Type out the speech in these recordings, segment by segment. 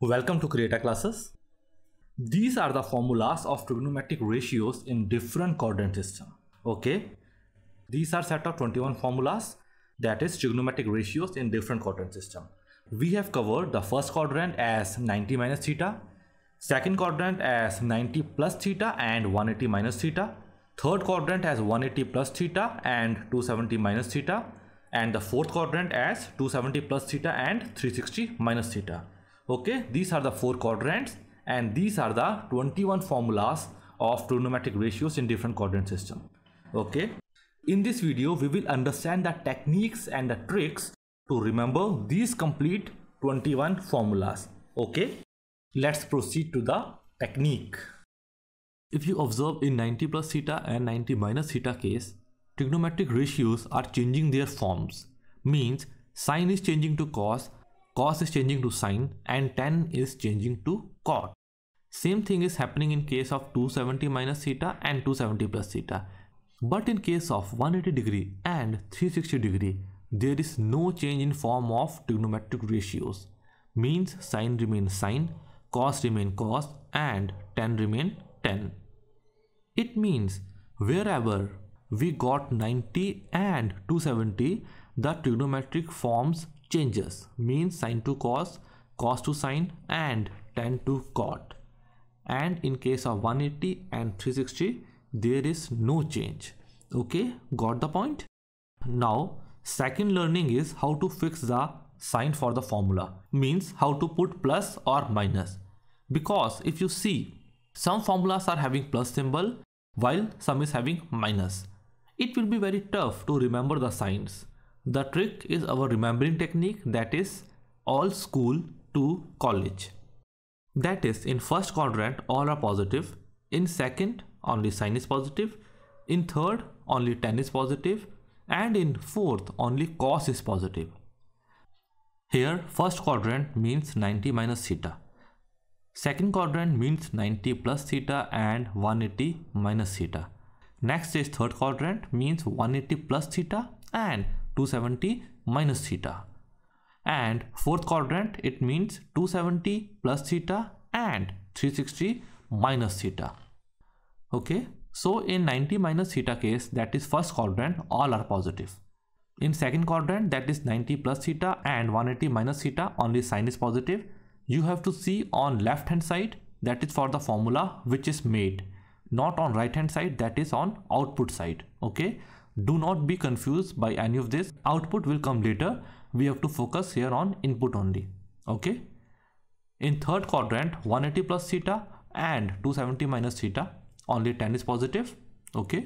Welcome to Creator Classes. These are the formulas of trigonometric ratios in different coordinate system. Okay. These are set of 21 formulas that is trigonometric ratios in different coordinate system. We have covered the first quadrant as 90 minus theta, second quadrant as 90 plus theta and 180 minus theta, Third quadrant as 180 plus theta and 270 minus theta and the fourth quadrant as 270 plus theta and 360 minus theta. Okay, these are the four quadrants and these are the 21 formulas of trigonometric ratios in different quadrant system. Okay, in this video we will understand the techniques and the tricks to remember these complete 21 formulas. Okay, let's proceed to the technique. If you observe in 90 plus theta and 90 minus theta case, trigonometric ratios are changing their forms. Means sine is changing to cos, cos is changing to sine and tan is changing to cot. Same thing is happening in case of 270 minus theta and 270 plus theta. But in case of 180 degree and 360 degree, there is no change in form of trigonometric ratios. Means sine remains sine, cos remain cos and tan remain 10. It means wherever we got 90 and 270, the trigonometric forms changes, means sine to cos, cos to sine and tan to cot. And in case of 180 and 360, there is no change. Okay, got the point? Now, second learning is how to fix the sign for the formula, means how to put plus or minus. Because if you see some formulas are having plus symbol while some is having minus. It will be very tough to remember the signs. The trick is our remembering technique that is all school to college. That is in first quadrant all are positive, in second only sign is positive, in third only tan is positive and in fourth only cos is positive. Here first quadrant means 90 minus theta Second quadrant means 90 plus theta and 180 minus theta. Next is third quadrant means 180 plus theta and 270 minus theta. And fourth quadrant it means 270 plus theta and 360 minus theta. Okay, so in 90 minus theta case that is first quadrant all are positive. In second quadrant that is 90 plus theta and 180 minus theta only sine is positive you have to see on left hand side that is for the formula which is made not on right hand side that is on output side okay do not be confused by any of this output will come later we have to focus here on input only okay in third quadrant 180 plus theta and 270 minus theta only 10 is positive okay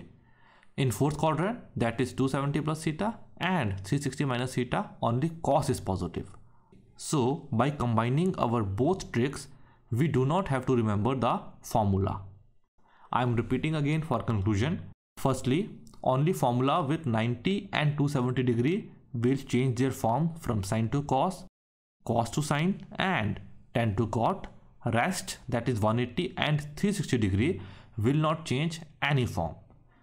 in fourth quadrant that is 270 plus theta and 360 minus theta only cos is positive so by combining our both tricks, we do not have to remember the formula. I am repeating again for conclusion. Firstly, only formula with 90 and 270 degree will change their form from sine to cos, cos to sine and tan to cot. Rest that is 180 and 360 degree will not change any form.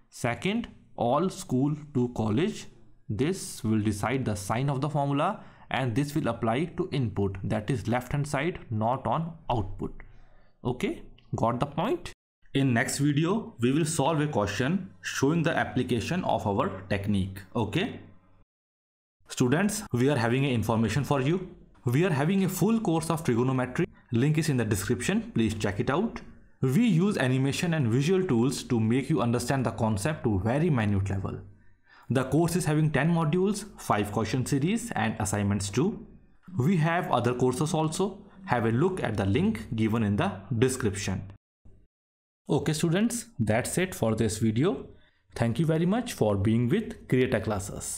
Second, all school to college. This will decide the sign of the formula and this will apply to input that is left hand side not on output okay got the point in next video we will solve a question showing the application of our technique okay students we are having a information for you we are having a full course of trigonometry link is in the description please check it out we use animation and visual tools to make you understand the concept to very minute level the course is having 10 modules, 5 question series and assignments too. We have other courses also. Have a look at the link given in the description. Okay students, that's it for this video. Thank you very much for being with Creator Classes.